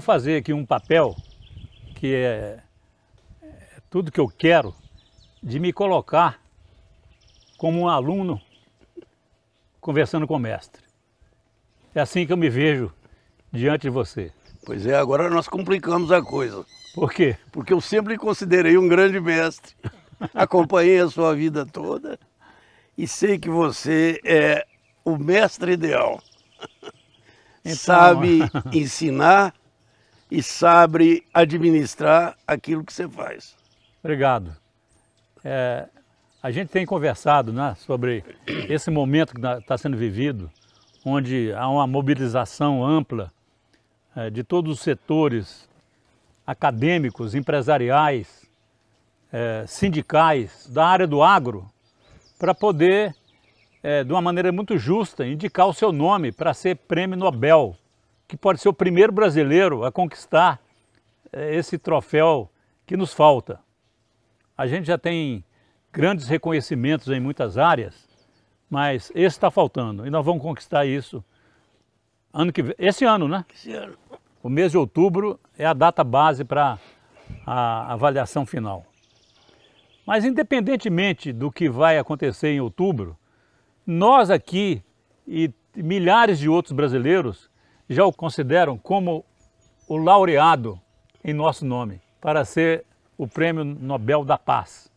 vou fazer aqui um papel que é, é tudo que eu quero de me colocar como um aluno conversando com o mestre. É assim que eu me vejo diante de você. Pois é, agora nós complicamos a coisa. Por quê? Porque eu sempre considerei um grande mestre. Acompanhei a sua vida toda e sei que você é o mestre ideal. Então... Sabe ensinar, e sabe administrar aquilo que você faz. Obrigado. É, a gente tem conversado né, sobre esse momento que está sendo vivido, onde há uma mobilização ampla é, de todos os setores acadêmicos, empresariais, é, sindicais, da área do agro, para poder, é, de uma maneira muito justa, indicar o seu nome para ser prêmio Nobel que pode ser o primeiro brasileiro a conquistar eh, esse troféu que nos falta. A gente já tem grandes reconhecimentos em muitas áreas, mas esse está faltando e nós vamos conquistar isso ano que vem, esse ano, né? Esse ano. O mês de outubro é a data base para a avaliação final. Mas independentemente do que vai acontecer em outubro, nós aqui e milhares de outros brasileiros já o consideram como o laureado em nosso nome para ser o Prêmio Nobel da Paz.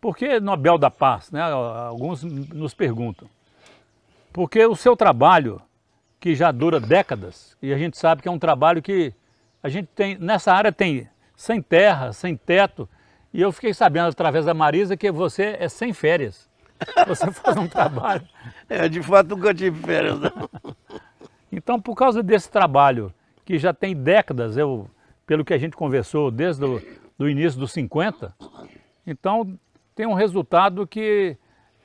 Por que Nobel da Paz? Né? Alguns nos perguntam. Porque o seu trabalho, que já dura décadas, e a gente sabe que é um trabalho que a gente tem, nessa área tem sem terra, sem teto, e eu fiquei sabendo através da Marisa que você é sem férias. Você faz um trabalho. É, de fato nunca tive férias, não. Então, por causa desse trabalho, que já tem décadas, eu, pelo que a gente conversou desde o início dos 50, então tem um resultado que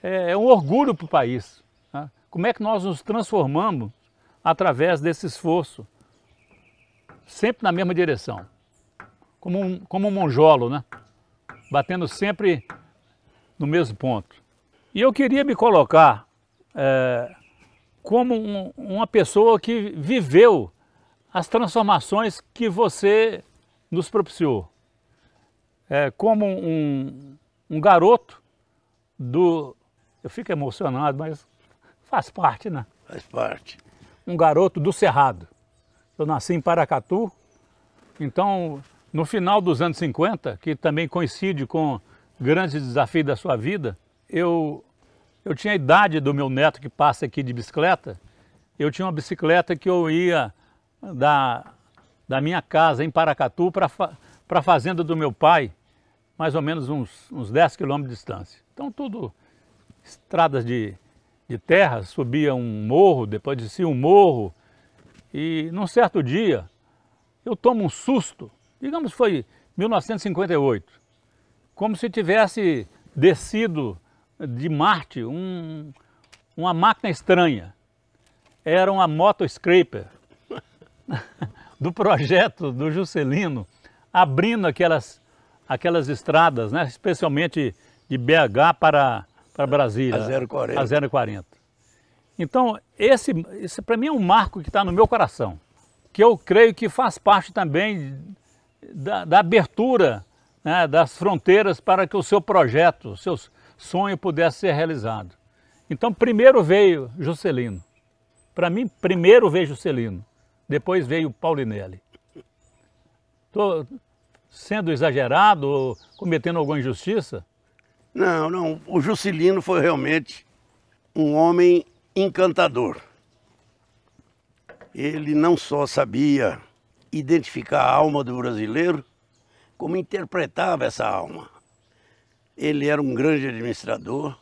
é, é um orgulho para o país. Né? Como é que nós nos transformamos através desse esforço, sempre na mesma direção, como um, como um monjolo, né? batendo sempre no mesmo ponto. E eu queria me colocar é, como um, uma pessoa que viveu as transformações que você nos propiciou. É, como um, um garoto do. Eu fico emocionado, mas faz parte, né? Faz parte. Um garoto do Cerrado. Eu nasci em Paracatu, então no final dos anos 50, que também coincide com grandes desafios da sua vida, eu eu tinha a idade do meu neto que passa aqui de bicicleta. Eu tinha uma bicicleta que eu ia da, da minha casa em Paracatu para a fazenda do meu pai, mais ou menos uns, uns 10 quilômetros de distância. Então tudo estradas de, de terra, subia um morro, depois descia um morro. E num certo dia eu tomo um susto, digamos que foi 1958, como se tivesse descido de Marte, um, uma máquina estranha. Era uma moto scraper do projeto do Juscelino, abrindo aquelas, aquelas estradas, né? especialmente de BH para, para Brasília. A 040. A 040. Então, esse, esse para mim é um marco que está no meu coração, que eu creio que faz parte também da, da abertura né, das fronteiras para que o seu projeto, seus, sonho pudesse ser realizado. Então, primeiro veio Juscelino. Para mim, primeiro veio Juscelino. Depois veio Paulinelli. Estou sendo exagerado ou cometendo alguma injustiça? Não, não. O Juscelino foi realmente um homem encantador. Ele não só sabia identificar a alma do brasileiro, como interpretava essa alma. Ele era um grande administrador,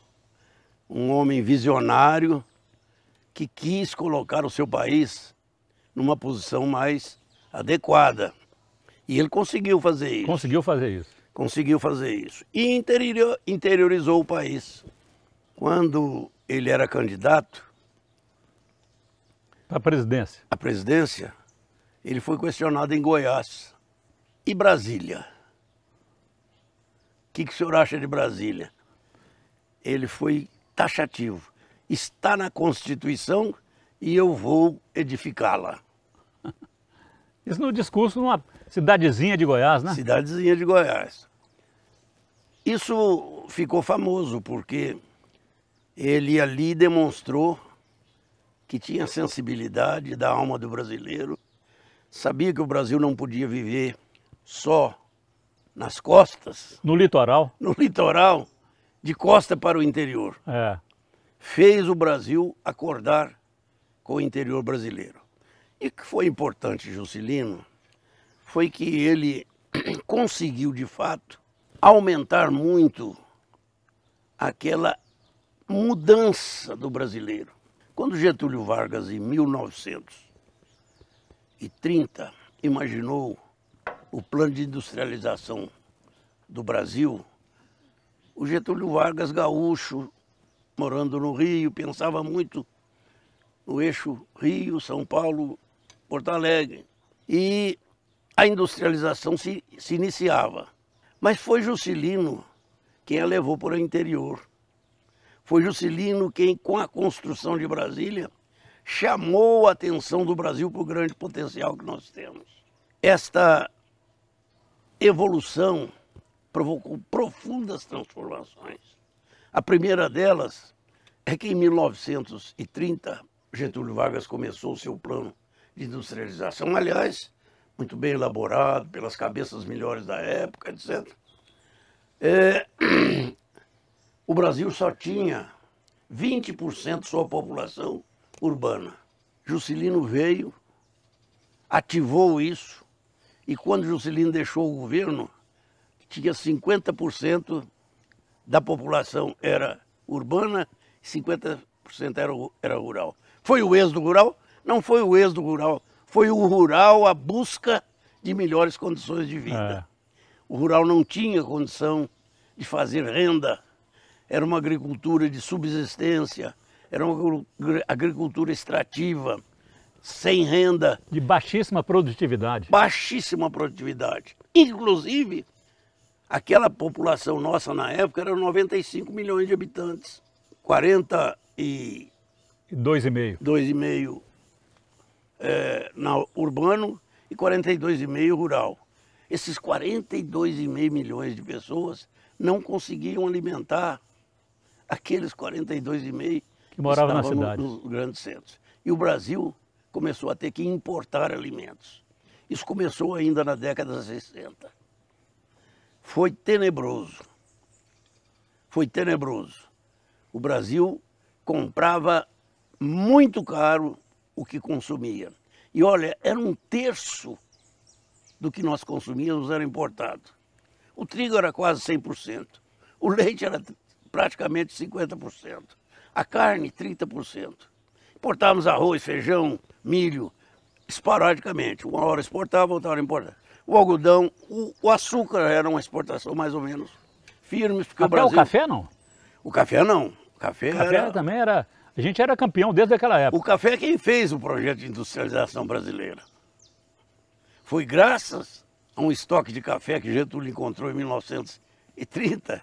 um homem visionário que quis colocar o seu país numa posição mais adequada. E ele conseguiu fazer isso. Conseguiu fazer isso. Conseguiu fazer isso. E interior, interiorizou o país. Quando ele era candidato. Para a presidência. A presidência, ele foi questionado em Goiás e Brasília que, que o senhor acha de Brasília? Ele foi taxativo. Está na Constituição e eu vou edificá-la. Isso no discurso numa cidadezinha de Goiás, né? Cidadezinha de Goiás. Isso ficou famoso porque ele ali demonstrou que tinha sensibilidade da alma do brasileiro, sabia que o Brasil não podia viver só nas costas. No litoral? No litoral, de costa para o interior. É. Fez o Brasil acordar com o interior brasileiro. E o que foi importante, Juscelino, foi que ele conseguiu, de fato, aumentar muito aquela mudança do brasileiro. Quando Getúlio Vargas, em 1930, imaginou o plano de industrialização do Brasil, o Getúlio Vargas gaúcho, morando no Rio, pensava muito no eixo Rio, São Paulo, Porto Alegre. E a industrialização se, se iniciava. Mas foi Juscelino quem a levou para o interior. Foi Juscelino quem, com a construção de Brasília, chamou a atenção do Brasil para o grande potencial que nós temos. Esta evolução provocou profundas transformações. A primeira delas é que em 1930 Getúlio Vargas começou o seu plano de industrialização, aliás, muito bem elaborado pelas cabeças melhores da época, etc. É, o Brasil só tinha 20% de sua população urbana. Juscelino veio, ativou isso, e quando Juscelino deixou o governo, tinha 50% da população era urbana, 50% era, era rural. Foi o êxodo rural? Não foi o êxodo rural, foi o rural a busca de melhores condições de vida. É. O rural não tinha condição de fazer renda, era uma agricultura de subsistência, era uma agricultura extrativa sem renda. De baixíssima produtividade. Baixíssima produtividade. Inclusive, aquela população nossa na época era 95 milhões de habitantes. 40 e... 2,5. 2,5 é, na urbano e 42,5 rural. Esses 42,5 milhões de pessoas não conseguiam alimentar aqueles 42,5 que moravam na cidade. nos grandes centros. E o Brasil começou a ter que importar alimentos. Isso começou ainda na década de 60. Foi tenebroso. Foi tenebroso. O Brasil comprava muito caro o que consumia. E olha, era um terço do que nós consumíamos era importado. O trigo era quase 100%, o leite era praticamente 50%, a carne 30%. Exportávamos arroz, feijão, milho, esporadicamente. Uma hora exportava, outra hora importava. O algodão, o, o açúcar era uma exportação mais ou menos firme. Porque Até o, Brasil... o café não? O café não. O café, o café era... também era... A gente era campeão desde aquela época. O café é quem fez o projeto de industrialização brasileira. Foi graças a um estoque de café que Getúlio encontrou em 1930,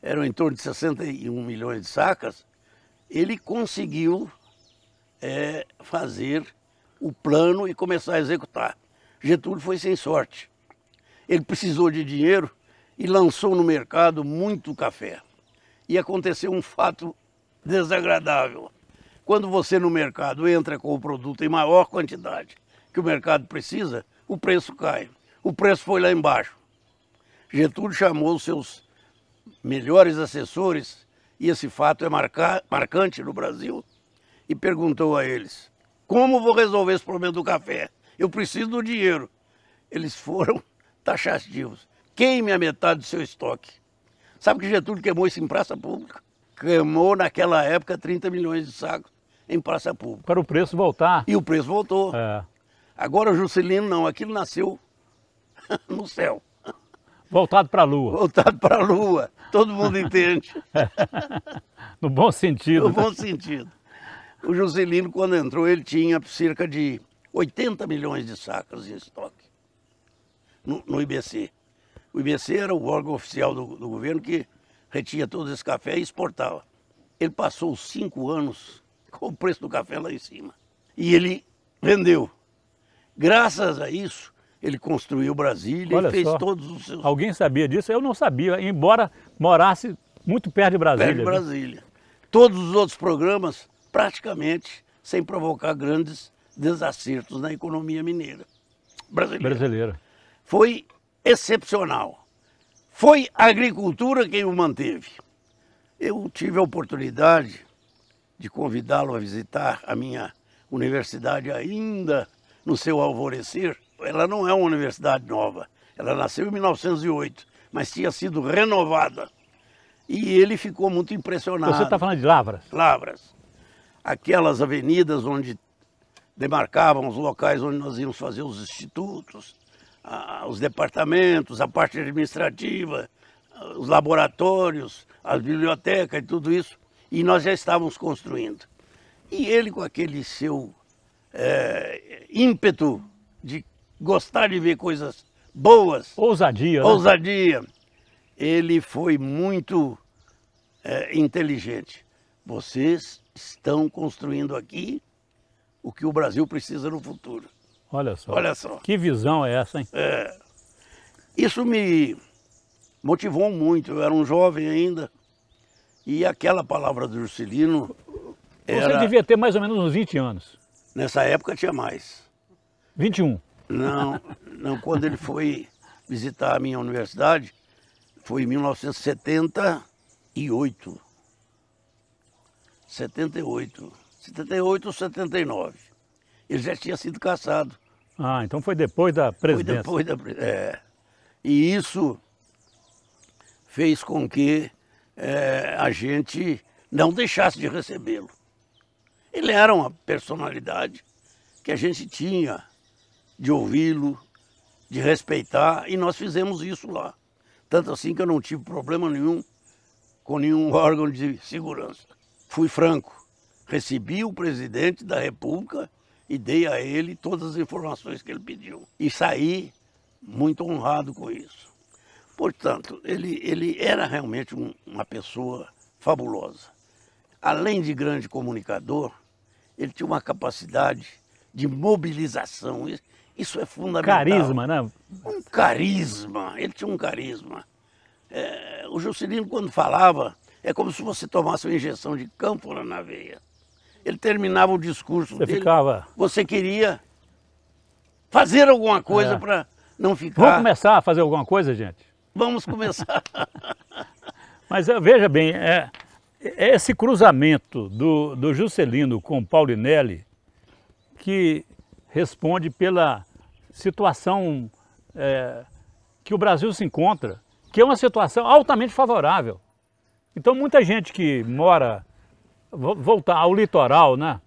eram em torno de 61 milhões de sacas, ele conseguiu é fazer o plano e começar a executar. Getúlio foi sem sorte. Ele precisou de dinheiro e lançou no mercado muito café. E aconteceu um fato desagradável. Quando você no mercado entra com o produto em maior quantidade que o mercado precisa, o preço cai. O preço foi lá embaixo. Getúlio chamou os seus melhores assessores, e esse fato é marcante no Brasil, e perguntou a eles: Como vou resolver esse problema do café? Eu preciso do dinheiro. Eles foram taxativos. Queime a metade do seu estoque. Sabe que Getúlio queimou isso em praça pública? Queimou naquela época 30 milhões de sacos em praça pública. Para o preço voltar. E o preço voltou. É. Agora o Juscelino não, aquilo nasceu no céu. Voltado para a lua. Voltado para a lua. Todo mundo entende. É. no bom sentido. No né? bom sentido. O Juscelino, quando entrou, ele tinha cerca de 80 milhões de sacas em estoque no, no IBC. O IBC era o órgão oficial do, do governo que retinha todo esse café e exportava. Ele passou cinco anos com o preço do café lá em cima. E ele vendeu. Graças a isso, ele construiu Brasília Olha e fez só. todos os seus. Alguém sabia disso? Eu não sabia, embora morasse muito perto de Brasília. Perto de Brasília. Né? Todos os outros programas praticamente sem provocar grandes desacertos na economia mineira brasileira. brasileira. Foi excepcional. Foi a agricultura quem o manteve. Eu tive a oportunidade de convidá-lo a visitar a minha universidade ainda no seu alvorecer. Ela não é uma universidade nova. Ela nasceu em 1908, mas tinha sido renovada. E ele ficou muito impressionado. Você está falando de Lavras? Lavras aquelas avenidas onde demarcavam os locais onde nós íamos fazer os institutos, os departamentos, a parte administrativa, os laboratórios, as bibliotecas e tudo isso, e nós já estávamos construindo. E ele, com aquele seu é, ímpeto de gostar de ver coisas boas. Ousadia. Né? Ousadia. Né? Ele foi muito é, inteligente. Vocês estão construindo aqui o que o Brasil precisa no futuro. Olha só. Olha só. Que visão é essa, hein? É. Isso me motivou muito. Eu era um jovem ainda. E aquela palavra do Juscelino. Era... Você devia ter mais ou menos uns 20 anos. Nessa época tinha mais. 21. Não, não quando ele foi visitar a minha universidade, foi em 1978. 78. 78 ou 79. Ele já tinha sido caçado. Ah, então foi depois da presidência. Foi depois da é. E isso fez com que é, a gente não deixasse de recebê-lo. Ele era uma personalidade que a gente tinha de ouvi-lo, de respeitar, e nós fizemos isso lá. Tanto assim que eu não tive problema nenhum com nenhum órgão de segurança fui franco. Recebi o presidente da República e dei a ele todas as informações que ele pediu. E saí muito honrado com isso. Portanto, ele, ele era realmente um, uma pessoa fabulosa. Além de grande comunicador, ele tinha uma capacidade de mobilização. Isso é fundamental. Carisma, né? Um carisma. Ele tinha um carisma. É, o Juscelino, quando falava, é como se você tomasse uma injeção de cânfora na veia. Ele terminava o discurso você dele. Ficava... Você queria fazer alguma coisa é. para não ficar... Vamos começar a fazer alguma coisa, gente? Vamos começar. Mas eh, veja bem, é, é, esse cruzamento do, do Juscelino com Paulinelli que responde pela situação é, que o Brasil se encontra, que é uma situação altamente favorável. Então muita gente que mora, voltar ao litoral, né?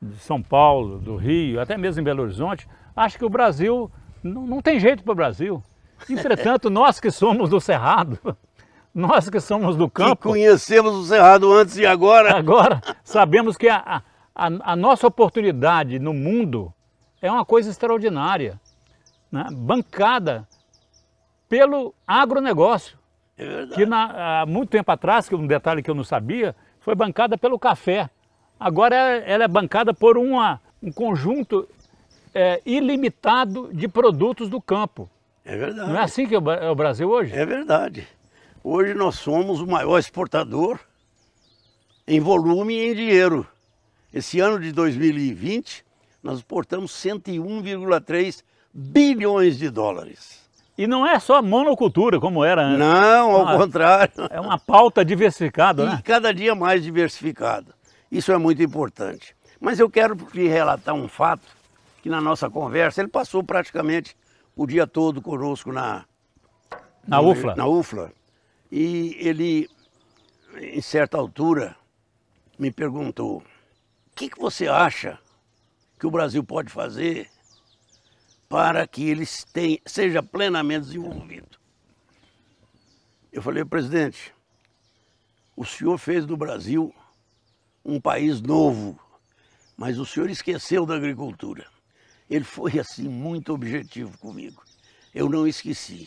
De São Paulo, do Rio, até mesmo em Belo Horizonte, acha que o Brasil não, não tem jeito para o Brasil. Entretanto, nós que somos do Cerrado, nós que somos do campo. Que conhecemos o Cerrado antes e agora. Agora, sabemos que a, a, a nossa oportunidade no mundo é uma coisa extraordinária, né? bancada pelo agronegócio. É verdade. Que na, há muito tempo atrás, que um detalhe que eu não sabia, foi bancada pelo café. Agora é, ela é bancada por uma, um conjunto é, ilimitado de produtos do campo. É verdade. Não é assim que é o é Brasil hoje? É verdade. Hoje nós somos o maior exportador em volume e em dinheiro. Esse ano de 2020, nós exportamos 101,3 bilhões de dólares. E não é só monocultura como era antes. Não, ao é contrário. É uma pauta diversificada, e né? E cada dia mais diversificada. Isso é muito importante. Mas eu quero lhe relatar um fato que na nossa conversa ele passou praticamente o dia todo conosco na na no, UFLA. Na UFLA. E ele em certa altura me perguntou: "O que que você acha que o Brasil pode fazer para que ele seja plenamente desenvolvido. Eu falei, presidente, o senhor fez do Brasil um país novo, mas o senhor esqueceu da agricultura. Ele foi assim muito objetivo comigo. Eu não esqueci.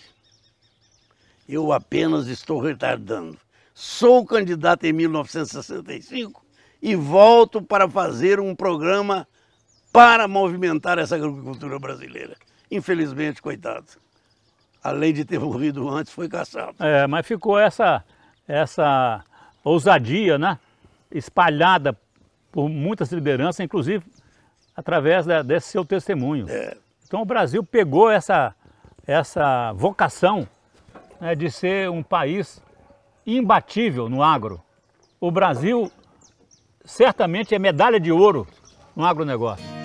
Eu apenas estou retardando. Sou candidato em 1965 e volto para fazer um programa para movimentar essa agricultura brasileira. Infelizmente, coitado. Além de ter morrido antes, foi caçado. É, mas ficou essa, essa ousadia, né? Espalhada por muitas lideranças, inclusive através da, desse seu testemunho. É. Então o Brasil pegou essa, essa vocação né, de ser um país imbatível no agro. O Brasil certamente é medalha de ouro no agronegócio.